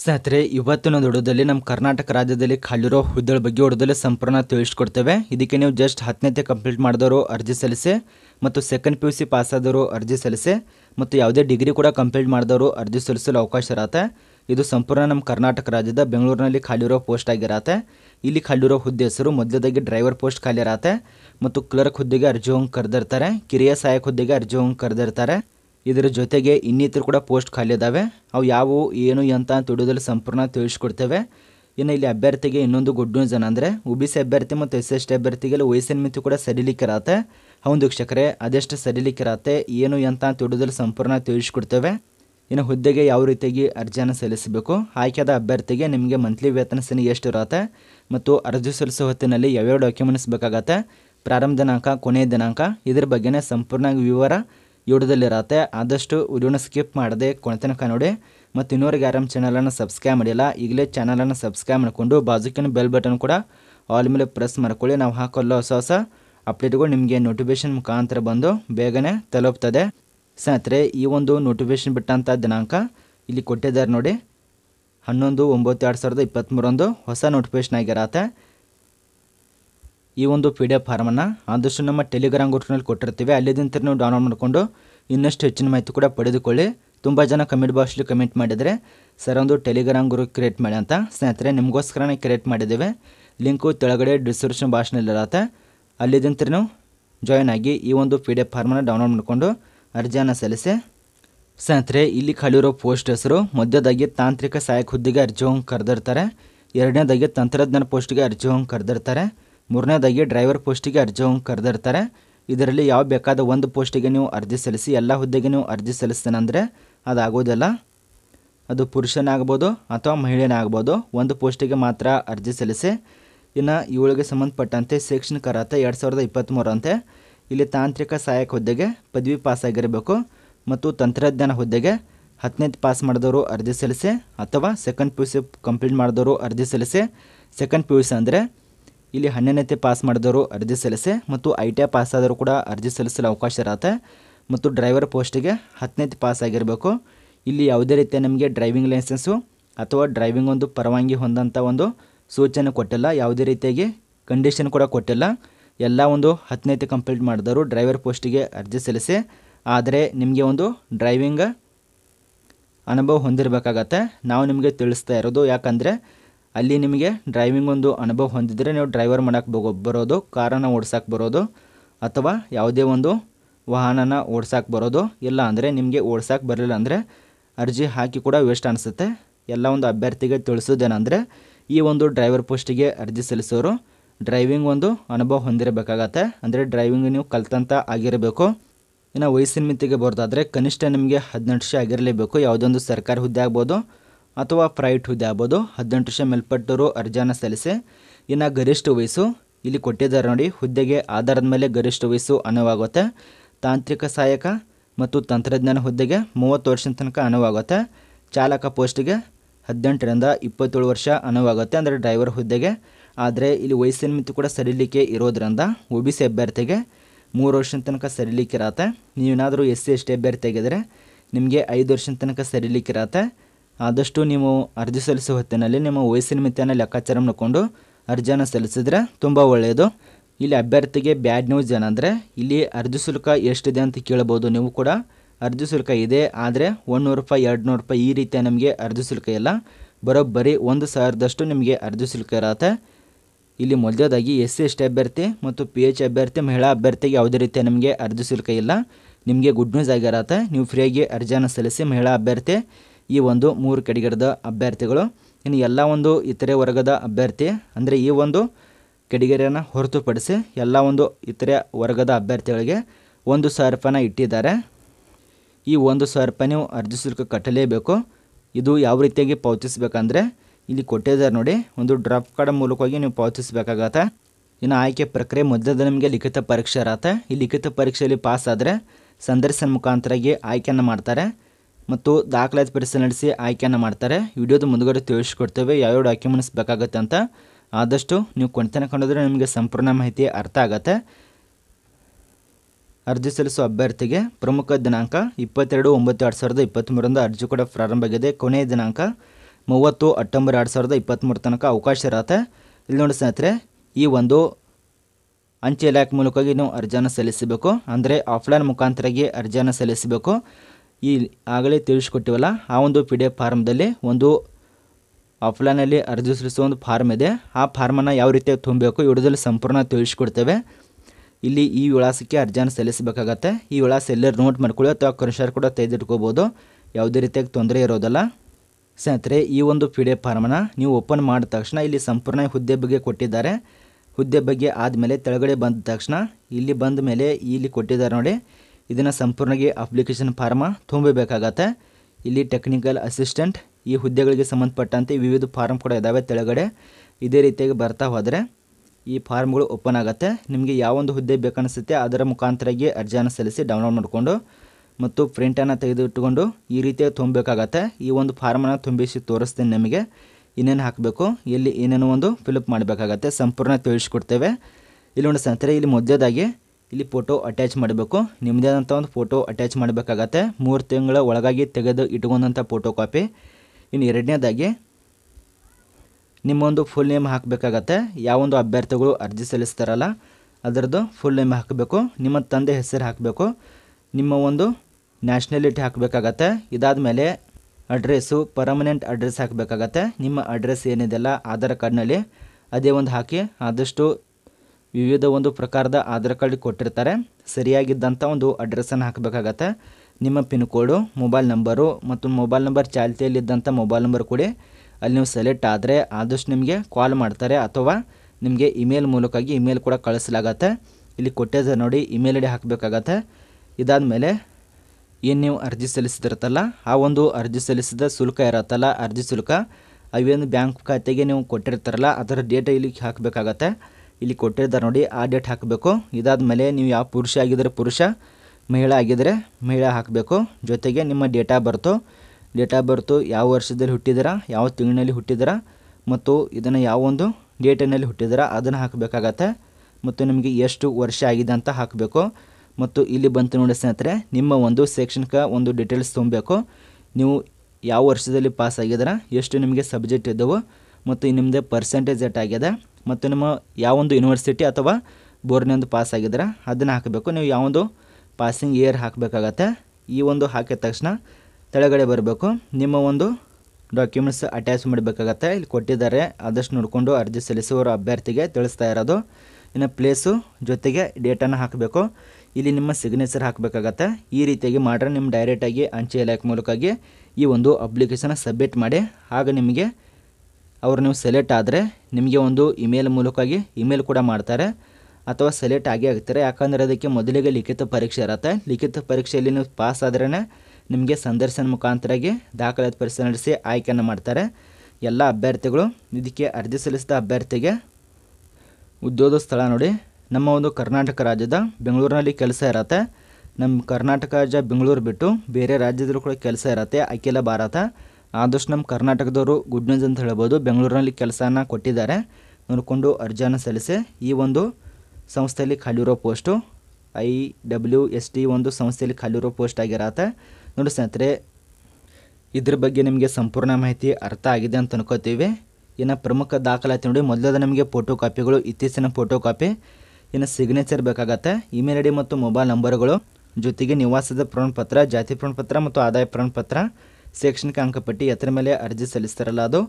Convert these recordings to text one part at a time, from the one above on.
ಸ್ನೇಹಿತರೆ ಇವತ್ತಿನ ಹೊಡೋದಲ್ಲಿ ನಮ್ಮ ಕರ್ನಾಟಕ ರಾಜ್ಯದಲ್ಲಿ ಖಾಲಿರೋ ಹುದ್ದೆಗಳ ಬಗ್ಗೆ ಹೊಡೋದಲ್ಲಿ ಸಂಪೂರ್ಣ ತಿಳಿಸ್ಕೊಡ್ತೇವೆ ಇದಕ್ಕೆ ನೀವು ಜಸ್ಟ್ ಹತ್ತನೇತೆ ಕಂಪ್ಲೀಟ್ ಮಾಡಿದವರು ಅರ್ಜಿ ಸಲ್ಲಿಸಿ ಮತ್ತು ಸೆಕೆಂಡ್ ಪಿ ಯು ಸಿ ಪಾಸಾದವರು ಅರ್ಜಿ ಸಲ್ಲಿಸಿ ಮತ್ತು ಯಾವುದೇ ಡಿಗ್ರಿ ಕೂಡ ಕಂಪ್ಲೀಟ್ ಮಾಡಿದವರು ಅರ್ಜಿ ಸಲ್ಲಿಸಲು ಅವಕಾಶ ಇರತ್ತೆ ಇದು ಸಂಪೂರ್ಣ ನಮ್ಮ ಕರ್ನಾಟಕ ರಾಜ್ಯದ ಬೆಂಗಳೂರಿನಲ್ಲಿ ಖಾಲಿರೋ ಪೋಸ್ಟ್ ಆಗಿರತ್ತೆ ಇಲ್ಲಿ ಖಾಲಿರೋ ಹುದ್ದೆ ಹೆಸರು ಮೊದಲದಾಗಿ ಡ್ರೈವರ್ ಪೋಸ್ಟ್ ಖಾಲಿ ಇರತ್ತೆ ಮತ್ತು ಕ್ಲರ್ಕ್ ಹುದ್ದೆಗೆ ಅರ್ಜಿ ಹೋಗಿ ಕರೆದಿರ್ತಾರೆ ಕಿರಿಯ ಸಹಾಯಕ ಹುದ್ದೆಗೆ ಅರ್ಜಿ ಹೋಗಿ ಕರೆದಿರ್ತಾರೆ ಇದರ ಜೊತೆಗೆ ಇನ್ನಿತರ ಕೂಡ ಪೋಸ್ಟ್ ಖಾಲಿ ಇದ್ದಾವೆ ಅವು ಯಾವುವು ಏನು ಎಂತ ತುಡಿಯೋದಲ್ಲಿ ಸಂಪೂರ್ಣ ತಿಳಿಸ್ಕೊಡ್ತೇವೆ ಇನ್ನು ಇಲ್ಲಿ ಅಭ್ಯರ್ಥಿಗೆ ಇನ್ನೊಂದು ಗುಡ್ ನ್ಯೂಸ್ ಅಂದರೆ ಉ ಬಿ ಸಿ ಅಭ್ಯರ್ಥಿ ಮತ್ತು ಎಸ್ ಎಸ್ ಟಿ ಅಭ್ಯರ್ಥಿಗೆಲ್ಲ ವಯಸ್ಸಿನ ಮಿತಿ ಕೂಡ ಸಡಿಲಿಕ್ಕಿರತ್ತೆ ಹೌದು ವೀಕ್ಷಕರೇ ಅದೆಷ್ಟು ಸಡಿಲಿಕ್ಕಿರತ್ತೆ ಏನು ಅಂತ ತಿಳಿಯೋದಲ್ಲಿ ಸಂಪೂರ್ಣ ತಿಳಿಸ್ಕೊಡ್ತೇವೆ ಇನ್ನು ಹುದ್ದೆಗೆ ಯಾವ ರೀತಿಯಾಗಿ ಅರ್ಜಿಯನ್ನು ಸಲ್ಲಿಸಬೇಕು ಆಯ್ಕೆಯಾದ ಅಭ್ಯರ್ಥಿಗೆ ನಿಮಗೆ ಮಂತ್ಲಿ ವೇತನ ಎಷ್ಟು ಇರುತ್ತೆ ಮತ್ತು ಅರ್ಜಿ ಸಲ್ಲಿಸೋ ಹೊತ್ತಿನಲ್ಲಿ ಯಾವ್ಯಾವ ಡಾಕ್ಯುಮೆಂಟ್ಸ್ ಬೇಕಾಗತ್ತೆ ಪ್ರಾರಂಭ ದಿನಾಂಕ ಕೊನೆಯ ದಿನಾಂಕ ಇದರ ಬಗ್ಗೆನೇ ಸಂಪೂರ್ಣ ವಿವರ ಈ ಆದಷ್ಟು ವಿಡಿಯೋನ ಸ್ಕಿಪ್ ಮಾಡದೆ ಕೊನೆತನಕ ನೋಡಿ ಮತ್ತು ಇನ್ನೋರಿಗೆ ಆರಾಮ್ ಚಾನಲನ್ನು ಸಬ್ಸ್ಕ್ರೈಬ್ ಮಾಡಿಲ್ಲ ಈಗಲೇ ಚಾನಲನ್ನು ಸಬ್ಸ್ಕ್ರೈಬ್ ಮಾಡಿಕೊಂಡು ಬಾಜುಕಿನ ಬೆಲ್ ಬಟನ್ ಕೂಡ ಆಲ್ ಮೇಲೆ ಪ್ರೆಸ್ ಮಾಡ್ಕೊಳ್ಳಿ ನಾವು ಹಾಕೋಲ್ಲ ಹೊಸ ಹೊಸ ಅಪ್ಡೇಟ್ಗಳು ನಿಮಗೆ ನೋಟಿಫಿಕೇಷನ್ ಮುಖಾಂತರ ಬಂದು ಬೇಗನೆ ತಲುಪ್ತದೆ ಸ್ನೇಹಿತರೆ ಈ ಒಂದು ನೋಟಿಫಿಕೇಷನ್ ಬಿಟ್ಟಂಥ ದಿನಾಂಕ ಇಲ್ಲಿ ಕೊಟ್ಟಿದ್ದಾರೆ ನೋಡಿ ಹನ್ನೊಂದು ಒಂಬತ್ತು ಎರಡು ಸಾವಿರದ ಇಪ್ಪತ್ತ್ಮೂರೊಂದು ಹೊಸ ನೋಟಿಫಿಕೇಷನ್ ಆಗಿರತ್ತೆ ಈ ಒಂದು ಪಿ ಡಿ ಎಫ್ ಫಾರ್ಮನ್ನು ಆದಷ್ಟು ನಮ್ಮ ಟೆಲಿಗ್ರಾಮ್ ಗ್ರೂಪ್ನಲ್ಲಿ ಕೊಟ್ಟಿರ್ತೀವಿ ಅಲ್ಲಿದ್ದಂತ ನೀವು ಡೌನ್ಲೋಡ್ ಮಾಡಿಕೊಂಡು ಇನ್ನಷ್ಟು ಹೆಚ್ಚಿನ ಮಾಹಿತಿ ಕೂಡ ಪಡೆದುಕೊಳ್ಳಿ ತುಂಬ ಜನ ಕಮೆಂಟ್ ಬಾಕ್ಸಲ್ಲಿ ಕಮೆಂಟ್ ಮಾಡಿದರೆ ಸರ್ ಒಂದು ಟೆಲಿಗ್ರಾಮ್ ಗ್ರೂಪ್ ಕ್ರಿಯೇಟ್ ಮಾಡಿ ಅಂತ ಸ್ನೇಹಿತರೆ ನಿಮಗೋಸ್ಕರನೇ ಕ್ರಿಯೇಟ್ ಮಾಡಿದ್ದೇವೆ ಲಿಂಕು ತೆಳಗಡೆ ಡಿಸ್ಕ್ರಿಪ್ಷನ್ ಬಾಕ್ಸ್ನಲ್ಲಿರತ್ತೆ ಅಲ್ಲಿದ್ದಂತ ನೀವು ಜಾಯ್ನ್ ಆಗಿ ಈ ಒಂದು ಪಿ ಡಿ ಎಫ್ ಫಾರ್ಮನ್ನು ಡೌನ್ಲೋಡ್ ಮಾಡಿಕೊಂಡು ಅರ್ಜಿಯನ್ನು ಸಲ್ಲಿಸಿ ಸ್ನೇಹಿತರೆ ಇಲ್ಲಿ ಕಳಿರೋ ಪೋಸ್ಟ್ ಹೆಸರು ಮೊದಲದಾಗಿ ತಾಂತ್ರಿಕ ಸಹಾಯಕ ಹುದ್ದೆಗೆ ಅರ್ಜಿ ಹೋಗಿ ಕರೆದಿರ್ತಾರೆ ಎರಡನೇದಾಗಿ ತಂತ್ರಜ್ಞಾನ ಪೋಸ್ಟ್ಗೆ ಅರ್ಜಿ ಹೋಗಿ ಕರೆದಿರ್ತಾರೆ ಮೂರನೇದಾಗಿ ಡ್ರೈವರ್ ಪೋಸ್ಟಿಗೆ ಅರ್ಜಿ ಕರೆದಿರ್ತಾರೆ ಇದರಲ್ಲಿ ಯಾವ ಬೇಕಾದ ಒಂದು ಪೋಸ್ಟಿಗೆ ನೀವು ಅರ್ಜಿ ಸಲ್ಲಿಸಿ ಎಲ್ಲ ಹುದ್ದೆಗೆ ನೀವು ಅರ್ಜಿ ಸಲ್ಲಿಸ್ತೇನೆಂದರೆ ಅದಾಗೋದಿಲ್ಲ ಅದು ಪುರುಷನಾಗ್ಬೋದು ಅಥವಾ ಮಹಿಳೆಯಾಗ್ಬೋದು ಒಂದು ಪೋಸ್ಟಿಗೆ ಮಾತ್ರ ಅರ್ಜಿ ಸಲ್ಲಿಸಿ ಇನ್ನು ಇವಳಿಗೆ ಸಂಬಂಧಪಟ್ಟಂತೆ ಶೈಕ್ಷಣಿಕ ಅರ್ಹತೆ ಎರಡು ಸಾವಿರದ ಇಪ್ಪತ್ತ್ಮೂರಂತೆ ಇಲ್ಲಿ ತಾಂತ್ರಿಕ ಸಹಾಯಕ ಹುದ್ದೆಗೆ ಪದವಿ ಪಾಸಾಗಿರಬೇಕು ಮತ್ತು ತಂತ್ರಜ್ಞಾನ ಹುದ್ದೆಗೆ ಹತ್ತನೇ ಪಾಸ್ ಮಾಡಿದವರು ಅರ್ಜಿ ಸಲ್ಲಿಸಿ ಅಥವಾ second P U C complete ಮಾಡಿದವರು ಅರ್ಜಿ ಸಲ್ಲಿಸಿ ಸೆಕೆಂಡ್ ಪಿ ಯು ಸಿ ಅಂದರೆ ಇಲ್ಲಿ ಹನ್ನೊಂದನೇ ಪಾಸ್ ಮಾಡಿದವರು ಅರ್ಜಿ ಸಲ್ಲಿಸಿ ಮತ್ತು ಐ ಟಿ ಐ ಪಾಸ್ ಆದರೂ ಕೂಡ ಅರ್ಜಿ ಸಲ್ಲಿಸಲು ಅವಕಾಶ ಇರತ್ತೆ ಮತ್ತು ಡ್ರೈವರ್ ಪೋಸ್ಟಿಗೆ ಹತ್ತನೇ ಪಾಸ್ ಆಗಿರಬೇಕು ಇಲ್ಲಿ ಯಾವುದೇ ರೀತಿಯ ನಮಗೆ ಡ್ರೈವಿಂಗ್ ಲೈಸೆನ್ಸು ಅಥವಾ ಡ್ರೈವಿಂಗ್ ಒಂದು ಪರವಾನಗಿ ಹೊಂದಂಥ ಒಂದು ಸೂಚನೆ ಕೊಟ್ಟಿಲ್ಲ ಯಾವುದೇ ರೀತಿಯಾಗಿ ಕಂಡೀಷನ್ ಕೂಡ ಕೊಟ್ಟಿಲ್ಲ ಎಲ್ಲ ಒಂದು ಹತ್ತನೇತಿ ಕಂಪ್ಲೀಟ್ ಮಾಡಿದವರು ಡ್ರೈವರ್ ಪೋಸ್ಟಿಗೆ ಅರ್ಜಿ ಸಲ್ಲಿಸಿ ಆದರೆ ನಿಮಗೆ ಒಂದು ಡ್ರೈವಿಂಗ್ ಅನುಭವ ಹೊಂದಿರಬೇಕಾಗತ್ತೆ ನಾವು ನಿಮಗೆ ತಿಳಿಸ್ತಾ ಇರೋದು ಯಾಕಂದರೆ ಅಲ್ಲಿ ನಿಮಗೆ ಡ್ರೈವಿಂಗ್ ಒಂದು ಅನುಭವ ಹೊಂದಿದ್ರೆ ನೀವು ಡ್ರೈವರ್ ಮಾಡೋಕ್ಕೆ ಬೋ ಬರೋದು ಕಾರನ್ನು ಓಡಿಸೋಕೆ ಬರೋದು ಅಥವಾ ಯಾವುದೇ ಒಂದು ವಾಹನನ ಓಡಿಸೋಕೆ ಬರೋದು ಇಲ್ಲ ಅಂದರೆ ನಿಮಗೆ ಓಡಿಸೋಕೆ ಬರಲಿಲ್ಲ ಅಂದರೆ ಅರ್ಜಿ ಹಾಕಿ ಕೂಡ ವೇಸ್ಟ್ ಅನಿಸುತ್ತೆ ಎಲ್ಲ ಒಂದು ಅಭ್ಯರ್ಥಿಗೆ ತಿಳಿಸೋದೇನೆಂದರೆ ಈ ಒಂದು ಡ್ರೈವರ್ ಪೋಸ್ಟಿಗೆ ಅರ್ಜಿ ಸಲ್ಲಿಸೋರು ಡ್ರೈವಿಂಗ್ ಒಂದು ಅನುಭವ ಹೊಂದಿರಬೇಕಾಗತ್ತೆ ಅಂದರೆ ಡ್ರೈವಿಂಗ್ ನೀವು ಕಲ್ತಂತ ಆಗಿರಬೇಕು ಇನ್ನು ವಯಸ್ಸಿನ ಮಿತಿಗೆ ಬರೋದಾದರೆ ಕನಿಷ್ಠ ನಿಮಗೆ ಹದಿನೆಂಟು ವರ್ಷ ಆಗಿರಲೇಬೇಕು ಯಾವುದೊಂದು ಸರ್ಕಾರಿ ಹುದ್ದೆ ಆಗ್ಬೋದು ಅಥವಾ ಫ್ರೈಟ್ ಹುದ್ದೆ ಆಗ್ಬೋದು ಹದಿನೆಂಟು ವರ್ಷ ಮೇಲ್ಪಟ್ಟರು ಅರ್ಜಿಯನ್ನು ಸಲ್ಲಿಸಿ ಇನ್ನು ಗರಿಷ್ಠ ವಯಸ್ಸು ಇಲ್ಲಿ ಕೊಟ್ಟಿದ್ದಾರೆ ನೋಡಿ ಹುದ್ದೆಗೆ ಆಧಾರದ ಮೇಲೆ ಗರಿಷ್ಠ ವಯಸ್ಸು ಅನುವಾಗುತ್ತೆ ತಾಂತ್ರಿಕ ಸಹಾಯಕ ಮತ್ತು ತಂತ್ರಜ್ಞಾನ ಹುದ್ದೆಗೆ ಮೂವತ್ತು ವರ್ಷದ ತನಕ ಅನುವಾಗುತ್ತೆ ಚಾಲಕ ಪೋಸ್ಟ್ಗೆ ಹದಿನೆಂಟರಿಂದ ಇಪ್ಪತ್ತೇಳು ವರ್ಷ ಅನುವಾಗುತ್ತೆ ಅಂದರೆ ಡ್ರೈವರ್ ಹುದ್ದೆಗೆ ಆದರೆ ಇಲ್ಲಿ ವಯಸ್ಸಿನ ಮಿತಿ ಕೂಡ ಸರಿಲಿಕ್ಕೆ ಇರೋದ್ರಿಂದ ಒ ಬಿ ಸಿ ಅಭ್ಯರ್ಥಿಗೆ ಮೂರು ವರ್ಷದ ತನಕ ಸರಿಲಿಕ್ಕಿರತ್ತೆ ನೀವೇನಾದರೂ ಎಸ್ ಸಿ ಎಸ್ ಟಿ ಅಭ್ಯರ್ಥಿ ಆಗಿದ್ದರೆ ನಿಮಗೆ ಐದು ವರ್ಷದ ತನಕ ಸರಿಲಿಕ್ಕಿರತ್ತೆ ಆದಷ್ಟು ನೀವು ಅರ್ಜಿ ಸಲ್ಲಿಸುವ ಹೊತ್ತಿನಲ್ಲಿ ನಿಮ್ಮ ವಯಸ್ಸಿನ ಮಿತಿಯನ್ನು ಲೆಕ್ಕಾಚಾರ ಮಾಡಿಕೊಂಡು ಅರ್ಜಿಯನ್ನು ಸಲ್ಲಿಸಿದ್ರೆ ತುಂಬ ಒಳ್ಳೆಯದು ಇಲ್ಲಿ ಅಭ್ಯರ್ಥಿಗೆ ಬ್ಯಾಡ್ ನ್ಯೂಸ್ ಏನಂದರೆ ಇಲ್ಲಿ ಅರ್ಜಿ ಶುಲ್ಕ ಎಷ್ಟಿದೆ ಅಂತ ಕೇಳ್ಬೋದು ನೀವು ಕೂಡ ಅರ್ಜಿ ಶುಲ್ಕ ಇದೆ ಆದರೆ ನೂರು ರೂಪಾಯಿ ಎರಡು ನೂರು ರೂಪಾಯಿ ಈ ರೀತಿಯ ನಮಗೆ ಅರ್ಜಿ ಶುಲ್ಕ ಇಲ್ಲ ಬರೋಬ್ಬರಿ ಒಂದು ಸಾವಿರದಷ್ಟು ನಿಮಗೆ ಅರ್ಜಿ ಶುಲ್ಕ ಇರತ್ತೆ ಇಲ್ಲಿ ಮೊದಲೇದಾಗಿ ಎಸ್ ಸಿ ಎಸ್ ಟಿ ಅಭ್ಯರ್ಥಿ ಮತ್ತು ಪಿ ಎಚ್ ಅಭ್ಯರ್ಥಿ ಮಹಿಳಾ ಅಭ್ಯರ್ಥಿಗೆ ಯಾವುದೇ ರೀತಿಯ ನಿಮಗೆ ಅರ್ಜಿ ಶುಲ್ಕ ಇಲ್ಲ ನಿಮಗೆ ಗುಡ್ ನ್ಯೂಸ್ ಆಗಿರತ್ತೆ ನೀವು ಫ್ರೀಯಾಗಿ ಅರ್ಜಿಯನ್ನು ಸಲ್ಲಿಸಿ ಮಹಿಳಾ ಅಭ್ಯರ್ಥಿ ಈ ಒಂದು ಮೂರು ಕೆಟಗರಿದ ಅಭ್ಯರ್ಥಿಗಳು ಇನ್ನು ಎಲ್ಲ ಒಂದು ಇತರೆ ವರ್ಗದ ಅಭ್ಯರ್ಥಿ ಅಂದರೆ ಈ ಒಂದು ಕೆಡಿಗೆರೆಯನ್ನು ಹೊರತುಪಡಿಸಿ ಎಲ್ಲ ಒಂದು ಇತರೆ ವರ್ಗದ ಅಭ್ಯರ್ಥಿಗಳಿಗೆ ಒಂದು ಸಾವಿರ ರೂಪಾಯಿನ ಇಟ್ಟಿದ್ದಾರೆ ಈ ಒಂದು ಸಾವಿರ ರೂಪಾಯಿ ನೀವು ಅರ್ಜಿ ಶುಲ್ಕ ಕಟ್ಟಲೇಬೇಕು ಇದು ಯಾವ ರೀತಿಯಾಗಿ ಪಾವತಿಸಬೇಕಂದ್ರೆ ಇಲ್ಲಿ ಕೊಟ್ಟಿದ್ದಾರೆ ನೋಡಿ ಒಂದು ಡ್ರಾಪ್ ಕಾರ್ಡ್ ಮೂಲಕವಾಗಿ ನೀವು ಪಾವತಿಸಬೇಕಾಗತ್ತೆ ಇನ್ನು ಆಯ್ಕೆ ಪ್ರಕ್ರಿಯೆ ಮೊದಲಾದ ನಿಮಗೆ ಲಿಖಿತ ಪರೀಕ್ಷೆ ಇರತ್ತೆ ಈ ಲಿಖಿತ ಪರೀಕ್ಷೆಯಲ್ಲಿ ಪಾಸ್ ಆದರೆ ಸಂದರ್ಶನ ಮುಖಾಂತರಾಗಿ ಆಯ್ಕೆಯನ್ನು ಮಾಡ್ತಾರೆ ಮತ್ತು ದಾಖಲಾತಿ ಪರೀಕ್ಷೆ ನಡೆಸಿ ಆಯ್ಕೆಯನ್ನು ಮಾಡ್ತಾರೆ ವಿಡಿಯೋದ ಮುಂದುಗಡೆ ತಿಳಿಸ್ಕೊಡ್ತೇವೆ ಯಾವ್ಯಾವ ಡಾಕ್ಯುಮೆಂಟ್ಸ್ ಬೇಕಾಗುತ್ತೆ ಅಂತ ಆದಷ್ಟು ನೀವು ಕೊನೆತನ ಕಂಡಿದ್ರೆ ನಿಮಗೆ ಸಂಪೂರ್ಣ ಮಾಹಿತಿ ಅರ್ಥ ಆಗುತ್ತೆ ಅರ್ಜಿ ಸಲ್ಲಿಸುವ ಅಭ್ಯರ್ಥಿಗೆ ಪ್ರಮುಖ ದಿನಾಂಕ ಇಪ್ಪತ್ತೆರಡು ಒಂಬತ್ತು ಎರಡು ಸಾವಿರದ ಇಪ್ಪತ್ತ್ಮೂರರಿಂದ ಅರ್ಜಿ ಕೂಡ ಪ್ರಾರಂಭ ಆಗಿದೆ ಕೊನೆಯ ದಿನಾಂಕ ಮೂವತ್ತು ಅಕ್ಟೋಬರ್ ಎರಡು ಸಾವಿರದ ಇಪ್ಪತ್ತ್ಮೂರು ತನಕ ಅವಕಾಶ ಇರುತ್ತೆ ಇಲ್ಲಿ ನೋಡಿ ಸ್ನೇಹಿತರೆ ಈ ಒಂದು ಅಂಚೆ ಇಲಾಖೆ ಮೂಲಕವಾಗಿ ನೀವು ಅರ್ಜಿಯನ್ನು ಸಲ್ಲಿಸಬೇಕು ಅಂದರೆ ಆಫ್ಲೈನ್ ಮುಖಾಂತರಾಗಿ ಅರ್ಜಿಯನ್ನು ಸಲ್ಲಿಸಬೇಕು ಈ ಆಗಲೇ ತಿಳಿಸ್ಕೊಟ್ಟಿವಲ್ಲ ಆ ಒಂದು ಪಿ ಡಿ ಎಫ್ ಫಾರ್ಮ್ದಲ್ಲಿ ಒಂದು ಆಫ್ಲೈನಲ್ಲಿ ಅರ್ಜಿ ಸಲ್ಲಿಸುವ ಒಂದು ಫಾರ್ಮ್ ಇದೆ ಆ ಫಾರ್ಮನ್ನು ಯಾವ ರೀತಿಯಾಗಿ ತುಂಬಬೇಕು ಇವಡದಲ್ಲಿ ಸಂಪೂರ್ಣ ತಿಳಿಸ್ಕೊಡ್ತೇವೆ ಇಲ್ಲಿ ಈ ವಿಳಾಸಕ್ಕೆ ಅರ್ಜಿಯನ್ನು ಸಲ್ಲಿಸಬೇಕಾಗತ್ತೆ ಈ ವಿಳಾಸ ಎಲ್ಲರೂ ನೋಟ್ ಮಾಡ್ಕೊಳ್ಳಿ ಅಥವಾ ಕನ್ಷರ್ ಕೂಡ ತೆಗೆದಿಟ್ಕೋಬೋದು ಯಾವುದೇ ರೀತಿಯಾಗಿ ತೊಂದರೆ ಇರೋದಲ್ಲ ಸ್ನೇಹಿತರೆ ಈ ಒಂದು ಪಿ ಡಿ ಎಫ್ ಫಾರ್ಮನ್ನು ನೀವು ಓಪನ್ ಮಾಡಿದ ತಕ್ಷಣ ಇಲ್ಲಿ ಸಂಪೂರ್ಣ ಹುದ್ದೆ ಬಗ್ಗೆ ಕೊಟ್ಟಿದ್ದಾರೆ ಹುದ್ದೆ ಬಗ್ಗೆ ಆದಮೇಲೆ ತೆಳಗಡೆ ಬಂದ ತಕ್ಷಣ ಇಲ್ಲಿ ಬಂದ ಮೇಲೆ ಇಲ್ಲಿ ಕೊಟ್ಟಿದ್ದಾರೆ ನೋಡಿ ಇದನ್ನು ಸಂಪೂರ್ಣವಾಗಿ ಅಪ್ಲಿಕೇಶನ್ ಫಾರ್ಮ ತುಂಬಬೇಕಾಗತ್ತೆ ಇಲ್ಲಿ ಟೆಕ್ನಿಕಲ್ ಅಸಿಸ್ಟೆಂಟ್ ಈ ಹುದ್ದೆಗಳಿಗೆ ಸಂಬಂಧಪಟ್ಟಂತೆ ವಿವಿಧ ಫಾರ್ಮ್ ಕೂಡ ಇದ್ದಾವೆ ತೆಳಗಡೆ ಇದೇ ರೀತಿಯಾಗಿ ಬರ್ತಾ ಹೋದರೆ ಈ ಫಾರ್ಮ್ಗಳು ಓಪನ್ ಆಗುತ್ತೆ ನಿಮಗೆ ಯಾವೊಂದು ಹುದ್ದೆ ಬೇಕನ್ನಿಸುತ್ತೆ ಅದರ ಮುಖಾಂತರಾಗಿ ಅರ್ಜಿಯನ್ನು ಸಲ್ಲಿಸಿ ಡೌನ್ಲೋಡ್ ಮಾಡಿಕೊಂಡು ಮತ್ತು ಪ್ರಿಂಟನ್ನು ತೆಗೆದು ಇಟ್ಟುಕೊಂಡು ಈ ರೀತಿಯಾಗಿ ತುಂಬಬೇಕಾಗತ್ತೆ ಈ ಒಂದು ಫಾರ್ಮನ್ನು ತುಂಬಿಸಿ ತೋರಿಸ್ತೀನಿ ನಿಮಗೆ ಇನ್ನೇನು ಹಾಕಬೇಕು ಇಲ್ಲಿ ಏನೇನೋ ಒಂದು ಫಿಲಪ್ ಮಾಡಬೇಕಾಗತ್ತೆ ಸಂಪೂರ್ಣ ತಿಳಿಸ್ಕೊಡ್ತೇವೆ ಇಲ್ಲಿ ಒಂದು ಸಂತರೆ ಇಲ್ಲಿ ಮೊದಲೇದಾಗಿ ಇಲ್ಲಿ ಫೋಟೋ ಅಟ್ಯಾಚ್ ಮಾಡಬೇಕು ಆದಂಥ ಒಂದು ಫೋಟೋ ಅಟ್ಯಾಚ್ ಮಾಡಬೇಕಾಗತ್ತೆ ಮೂರು ತಿಂಗಳ ಒಳಗಾಗಿ ತೆಗೆದು ಇಟ್ಕೊಂಡಂಥ ಫೋಟೋ ಕಾಪಿ ಇನ್ನು ಎರಡನೇದಾಗಿ ನಿಮ್ಮೊಂದು ಫುಲ್ ನೇಮ್ ಹಾಕಬೇಕಾಗತ್ತೆ ಯಾವೊಂದು ಅಭ್ಯರ್ಥಿಗಳು ಅರ್ಜಿ ಸಲ್ಲಿಸ್ತಾರಲ್ಲ ಅದರದ್ದು ಫುಲ್ ನೇಮ್ ಹಾಕಬೇಕು ನಿಮ್ಮ ತಂದೆ ಹೆಸರು ಹಾಕಬೇಕು ನಿಮ್ಮ ಒಂದು ನ್ಯಾಷನಲಿಟಿ ಹಾಕಬೇಕಾಗತ್ತೆ ಇದಾದ ಮೇಲೆ ಅಡ್ರೆಸ್ಸು ಪರ್ಮನೆಂಟ್ ಅಡ್ರೆಸ್ ಹಾಕಬೇಕಾಗತ್ತೆ ನಿಮ್ಮ ಅಡ್ರೆಸ್ ಏನಿದೆಲ್ಲ ಆಧಾರ್ ಕಾರ್ಡ್ನಲ್ಲಿ ಅದೇ ಒಂದು ಹಾಕಿ ಆದಷ್ಟು ವಿವಿಧ ಒಂದು ಪ್ರಕಾರದ ಆಧಾರ್ ಕಾರ್ಡ್ ಕೊಟ್ಟಿರ್ತಾರೆ ಸರಿಯಾಗಿದ್ದಂಥ ಒಂದು ಅಡ್ರೆಸ್ಸನ್ನು ಹಾಕಬೇಕಾಗತ್ತೆ ನಿಮ್ಮ ಪಿನ್ ಕೋಡು ಮೊಬೈಲ್ ನಂಬರು ಮತ್ತು ಮೊಬೈಲ್ ನಂಬರ್ ಚಾಲ್ತಿಯಲ್ಲಿದ್ದಂಥ ಮೊಬೈಲ್ ನಂಬರ್ ಕೊಡಿ ಅಲ್ಲಿ ನೀವು ಸೆಲೆಕ್ಟ್ ಆದರೆ ಆದಷ್ಟು ನಿಮಗೆ ಕಾಲ್ ಮಾಡ್ತಾರೆ ಅಥವಾ ನಿಮಗೆ ಇಮೇಲ್ ಮೂಲಕವಾಗಿ ಇಮೇಲ್ ಕೂಡ ಕಳಿಸಲಾಗತ್ತೆ ಇಲ್ಲಿ ಕೊಟ್ಟಿದ್ದ ನೋಡಿ ಇಮೇಲ್ ಐ ಡಿ ಹಾಕಬೇಕಾಗತ್ತೆ ಇದಾದ ಮೇಲೆ ಏನು ನೀವು ಅರ್ಜಿ ಸಲ್ಲಿಸಿದಿರುತ್ತಲ್ಲ ಆ ಒಂದು ಅರ್ಜಿ ಸಲ್ಲಿಸಿದ ಶುಲ್ಕ ಇರತ್ತಲ್ಲ ಅರ್ಜಿ ಶುಲ್ಕ ಅವೇನು ಬ್ಯಾಂಕ್ ಖಾತೆಗೆ ನೀವು ಕೊಟ್ಟಿರ್ತಾರಲ್ಲ ಅದರ ಡೇಟ ಇಲ್ಲಿ ಹಾಕಬೇಕಾಗತ್ತೆ ಇಲ್ಲಿ ಕೊಟ್ಟಿರ್ತಾರೆ ನೋಡಿ ಆ ಡೇಟ್ ಹಾಕಬೇಕು ಇದಾದ ಮೇಲೆ ನೀವು ಯಾವ ಪುರುಷ ಆಗಿದ್ದರೆ ಪುರುಷ ಮಹಿಳಾ ಆಗಿದ್ದರೆ ಮಹಿಳಾ ಹಾಕಬೇಕು ಜೊತೆಗೆ ನಿಮ್ಮ date of birth date of birth ಯಾವ ವರ್ಷದಲ್ಲಿ ಹುಟ್ಟಿದೀರ ಯಾವ ತಿಂಗಳಲ್ಲಿ ಹುಟ್ಟಿದ್ದೀರಾ ಮತ್ತು ಇದನ್ನು ಯಾವೊಂದು ಡೇಟಿನಲ್ಲಿ ಹುಟ್ಟಿದ್ದೀರಾ ಅದನ್ನು ಹಾಕಬೇಕಾಗತ್ತೆ ಮತ್ತು ನಿಮಗೆ ಎಷ್ಟು ವರ್ಷ ಆಗಿದೆ ಅಂತ ಹಾಕಬೇಕು ಮತ್ತು ಇಲ್ಲಿ ಬಂತು ನೋಡಿ ಸ್ನೇಹಿತರೆ ನಿಮ್ಮ ಒಂದು ಶೈಕ್ಷಣಿಕ ಒಂದು ಡೀಟೇಲ್ಸ್ ತುಂಬಬೇಕು ನೀವು ಯಾವ ವರ್ಷದಲ್ಲಿ ಪಾಸ್ ಆಗಿದ್ದೀರಾ ಎಷ್ಟು ನಿಮಗೆ ಸಬ್ಜೆಕ್ಟ್ ಇದ್ದವು ಮತ್ತು ನಿಮ್ಮದೇ ಪರ್ಸೆಂಟೇಜ್ ಆಗಿದೆ ಮತ್ತು ನಿಮ್ಮ ಯಾವೊಂದು ಯೂನಿವರ್ಸಿಟಿ ಅಥವಾ ಬೋರ್ನೊಂದು ಪಾಸ್ ಆಗಿದ್ರೆ ಅದನ್ನು ಹಾಕಬೇಕು ನೀವು ಯಾವೊಂದು ಪಾಸಿಂಗ್ ಇಯರ್ ಹಾಕಬೇಕಾಗತ್ತೆ ಈ ಒಂದು ಹಾಕಿದ ತಕ್ಷಣ ತೆಳಗಡೆ ಬರಬೇಕು ನಿಮ್ಮ ಒಂದು ಡಾಕ್ಯುಮೆಂಟ್ಸ್ ಅಟ್ಯಾಚ್ ಮಾಡಬೇಕಾಗತ್ತೆ ಇಲ್ಲಿ ಕೊಟ್ಟಿದ್ದಾರೆ ಆದಷ್ಟು ನೋಡಿಕೊಂಡು ಅರ್ಜಿ ಸಲ್ಲಿಸುವವರು ಅಭ್ಯರ್ಥಿಗೆ ತಿಳಿಸ್ತಾ ಇರೋದು ಇನ್ನು ಪ್ಲೇಸು ಜೊತೆಗೆ ಡೇಟನ್ನು ಹಾಕಬೇಕು ಇಲ್ಲಿ ನಿಮ್ಮ ಸಿಗ್ನೇಚರ್ ಹಾಕಬೇಕಾಗತ್ತೆ ಈ ರೀತಿಯಾಗಿ ಮಾಡ್ರೆ ನಿಮ್ಮ ಡೈರೆಕ್ಟಾಗಿ ಅಂಚೆ ಇಲಾಖೆ ಮೂಲಕವಾಗಿ ಈ ಒಂದು ಅಪ್ಲಿಕೇಶನ್ನ ಸಬ್ಮಿಟ್ ಮಾಡಿ ಆಗ ನಿಮಗೆ ಅವರು ನೀವು ಸೆಲೆಕ್ಟ್ ಆದರೆ ನಿಮಗೆ ಒಂದು ಇಮೇಲ್ ಮೂಲಕವಾಗಿ ಇಮೇಲ್ ಕೂಡ ಮಾಡ್ತಾರೆ ಅಥವಾ ಸೆಲೆಕ್ಟ್ ಆಗೇ ಆಗ್ತಾರೆ ಯಾಕಂದರೆ ಅದಕ್ಕೆ ಮೊದಲಿಗೆ ಲಿಖಿತ ಪರೀಕ್ಷೆ ಇರುತ್ತೆ ಲಿಖಿತ ಪರೀಕ್ಷೆಯಲ್ಲಿ ನೀವು ಪಾಸ್ ಆದ್ರೇ ನಿಮಗೆ ಸಂದರ್ಶನ ಮುಖಾಂತರಾಗಿ ದಾಖಲಾತಿ ಪರೀಕ್ಷೆ ನಡೆಸಿ ಆಯ್ಕೆಯನ್ನು ಮಾಡ್ತಾರೆ ಎಲ್ಲ ಅಭ್ಯರ್ಥಿಗಳು ಇದಕ್ಕೆ ಅರ್ಜಿ ಸಲ್ಲಿಸಿದ ಅಭ್ಯರ್ಥಿಗೆ ಉದ್ಯೋಗ ಸ್ಥಳ ನೋಡಿ ನಮ್ಮ ಒಂದು ಕರ್ನಾಟಕ ರಾಜ್ಯದ ಬೆಂಗಳೂರಿನಲ್ಲಿ ಕೆಲಸ ಇರತ್ತೆ ನಮ್ಮ ಕರ್ನಾಟಕ ರಾಜ್ಯ ಬೆಂಗಳೂರು ಬಿಟ್ಟು ಬೇರೆ ರಾಜ್ಯದಲ್ಲೂ ಕೂಡ ಕೆಲಸ ಇರತ್ತೆ ಅಖಿಲ ಭಾರತ ಆದಷ್ಟು ನಮ್ಮ ಕರ್ನಾಟಕದವರು ಗುಡ್ ನ್ಯೂಸ್ ಅಂತ ಹೇಳ್ಬೋದು ಬೆಂಗಳೂರಿನಲ್ಲಿ ಕೆಲಸನ ಕೊಟ್ಟಿದ್ದಾರೆ ನೋಡಿಕೊಂಡು ಅರ್ಜಿಯನ್ನು ಸಲ್ಲಿಸಿ ಈ ಒಂದು ಸಂಸ್ಥೆಯಲ್ಲಿ ಖಾಲಿರೋ post I W S T ಒಂದು ಸಂಸ್ಥೆಯಲ್ಲಿ ಖಾಲಿರೋ ಪೋಸ್ಟ್ ಆಗಿರತ್ತೆ ನೋಡಿ ಸ್ನೇಹಿತರೆ ಇದ್ರ ಬಗ್ಗೆ ನಿಮಗೆ ಸಂಪೂರ್ಣ ಮಾಹಿತಿ ಅರ್ಥ ಆಗಿದೆ ಅಂತ ಅನ್ಕೋತೀವಿ ಇನ್ನು ಪ್ರಮುಖ ದಾಖಲಾತಿ ನೋಡಿ ಮೊದಲಾದ ನಮಗೆ ಫೋಟೋ ಕಾಪಿಗಳು ಇತ್ತೀಚಿನ ಫೋಟೋ ಕಾಪಿ ಇನ್ನು ಸಿಗ್ನೇಚರ್ ಬೇಕಾಗತ್ತೆ ಇಮೇಲ್ ಐ ಡಿ ಮತ್ತು ಮೊಬೈಲ್ ನಂಬರ್ಗಳು ಜೊತೆಗೆ ನಿವಾಸದ ಪ್ರಮಾಣಪತ್ರ ಜಾತಿ ಪ್ರಮಾಣಪತ್ರ ಮತ್ತು ಆದಾಯ ಪ್ರಮಾಣಪತ್ರ ಶೈಕ್ಷಣಿಕ ಅಂಕಪಟ್ಟಿ ಎತ್ತರ ಮೇಲೆ ಅರ್ಜಿ ಸಲ್ಲಿಸ್ತಾರಲ್ಲ ಅದು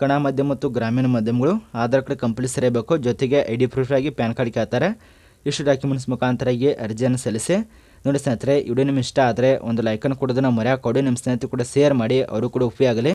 ಕಣ ಮಾಧ್ಯಮ ಮತ್ತು ಗ್ರಾಮೀಣ ಮಾಧ್ಯಮಗಳು ಆಧಾರ್ ಕಾರ್ಡ್ ಕಂಪಲ್ಸರಿ ಇರಬೇಕು ಜೊತೆಗೆ ಐ ಡಿ ಪ್ರೂಫ್ ಆಗಿ ಪ್ಯಾನ್ ಕಾರ್ಡ್ ಕೇಳ್ತಾರೆ ಇಷ್ಟು ಡಾಕ್ಯುಮೆಂಟ್ಸ್ ಮುಖಾಂತರ ಅರ್ಜಿಯನ್ನು ಸಲ್ಲಿಸಿ ನೋಡಿ ಸ್ನೇಹಿತರೆ ವಿಡಿಯೋ ನಿಮ್ಮ ಇಷ್ಟ ಆದರೆ ಒಂದು ಲೈಕನ್ನು ಕೊಡೋದನ್ನು ಮರೆಯಾಕೋಡಿ ನಿಮ್ಮ ಸ್ನೇಹಿತರು ಕೂಡ ಶೇರ್ ಮಾಡಿ ಅವರು ಕೂಡ ಉಪಯೋಗ ಆಗಲಿ